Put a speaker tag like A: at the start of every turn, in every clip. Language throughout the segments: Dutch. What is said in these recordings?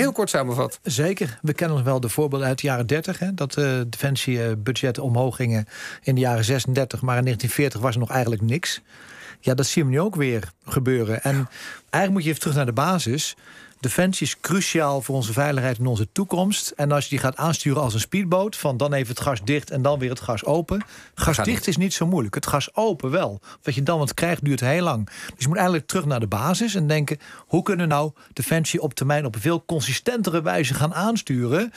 A: heel kort samenvat. Zeker. We kennen wel de voorbeelden uit de jaren 30. Hè, dat de eh, defensiebudgetten omhoog gingen in de jaren 36. Maar in 1940 was er nog eigenlijk niks. Ja, dat zien we nu ook weer gebeuren. En eigenlijk moet je even terug naar de basis. Defensie is cruciaal voor onze veiligheid en onze toekomst. En als je die gaat aansturen als een speedboot, van dan even het gas dicht en dan weer het gas open. Gas dicht is niet zo moeilijk. Het gas open wel. Wat je dan wat krijgt, duurt heel lang. Dus je moet eigenlijk terug naar de basis en denken: hoe kunnen we nou Defensie op termijn op een veel consistentere wijze gaan aansturen?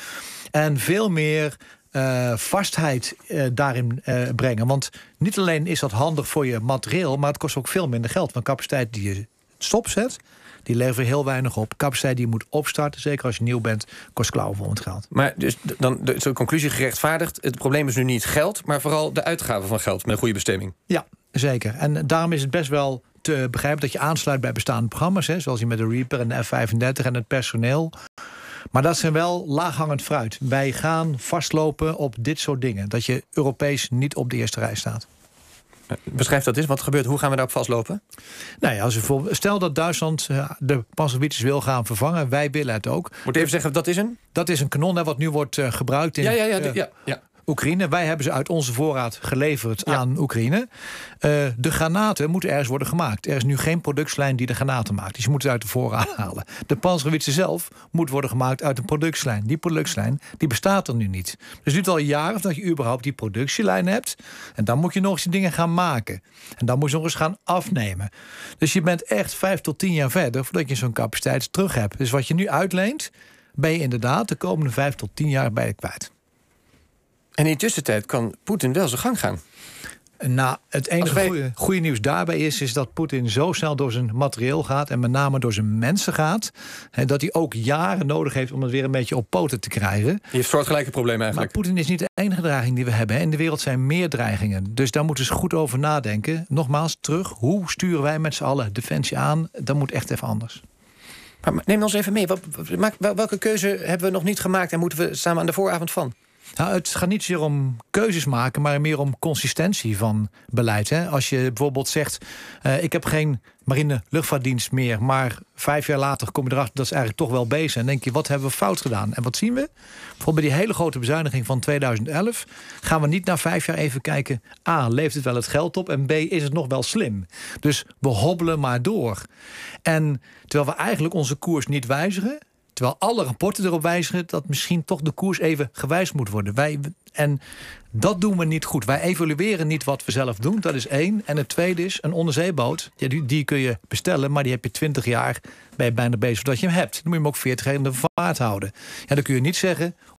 A: En veel meer eh, vastheid eh, daarin eh, brengen. Want niet alleen is dat handig voor je materieel, maar het kost ook veel minder geld. Want capaciteit die je stopzet, die leveren heel weinig op. Capaciteit die je moet opstarten, zeker als je nieuw bent, kost klauwen het geld.
B: Maar dus dan is de conclusie gerechtvaardigd. Het probleem is nu niet geld, maar vooral de uitgaven van geld met een goede bestemming.
A: Ja, zeker. En daarom is het best wel te begrijpen dat je aansluit bij bestaande programma's, hè, zoals je met de Reaper en de F35 en het personeel. Maar dat zijn wel laaghangend fruit. Wij gaan vastlopen op dit soort dingen. Dat je Europees niet op de eerste rij staat.
B: Beschrijf dat eens. Wat gebeurt? Hoe gaan we daarop vastlopen?
A: Nou ja, als voor stel dat Duitsland eh, de Panzerbeaters wil gaan vervangen. Wij willen het ook. Moet even zeggen, dat is een? Dat is een kanon hè, wat nu wordt eh, gebruikt in ja, ja, ja, ja. Oekraïne. Wij hebben ze uit onze voorraad geleverd aan Oekraïne. Eh, de granaten moeten ergens worden gemaakt. Er is nu geen productlijn die de granaten maakt. Dus je moet ze uit de voorraad halen. De panzerwitsen zelf moet worden gemaakt uit een productlijn. Die productlijn die bestaat er nu niet. Dus het duurt al jaren dat je überhaupt die productielijn hebt. En dan moet je nog eens die dingen gaan maken. En dan moet je nog eens gaan afnemen. Dus je bent echt vijf tot tien jaar verder voordat je zo'n capaciteit terug hebt. Dus wat je nu uitleent, ben je inderdaad de komende vijf tot tien jaar bij je kwijt. En in tussentijd kan Poetin wel zijn gang gaan. Nou, het enige goede, nieuws daarbij is, is dat Poetin zo snel door zijn materieel gaat en met name door zijn mensen gaat, hè, dat hij ook jaren nodig heeft om het weer een beetje op poten te krijgen. Je
B: heeft soortgelijke problemen eigenlijk.
A: Maar Poetin is niet de enige dreiging die we hebben. In de wereld zijn meer dreigingen. Dus daar moeten ze goed over nadenken. Nogmaals, terug, hoe sturen wij
B: met z'n allen defensie aan? Dat moet echt even anders. Maar neem ons even mee. Welke keuze hebben we nog niet gemaakt en moeten we samen aan de vooravond van? Nou, het gaat niet zozeer om keuzes
A: maken, maar meer om consistentie van beleid. Hè? Als je bijvoorbeeld zegt: eh, Ik heb geen marine luchtvaartdienst meer, maar vijf jaar later kom je erachter dat is eigenlijk toch wel bezig. En denk je: Wat hebben we fout gedaan? En wat zien we? Bijvoorbeeld bij die hele grote bezuiniging van 2011 gaan we niet na vijf jaar even kijken: A, leeft het wel het geld op? En B, is het nog wel slim? Dus we hobbelen maar door. En terwijl we eigenlijk onze koers niet wijzigen, Terwijl alle rapporten erop wijzen dat misschien toch de koers even gewijzigd moet worden. Wij, en dat doen we niet goed. Wij evalueren niet wat we zelf doen, dat is één. En het tweede is, een onderzeeboot, ja, die, die kun je bestellen... maar die heb je 20 jaar, bij bijna bezig dat je hem hebt. Dan moet je hem ook 40 jaar in de vaart houden. ja, dan kun je niet zeggen,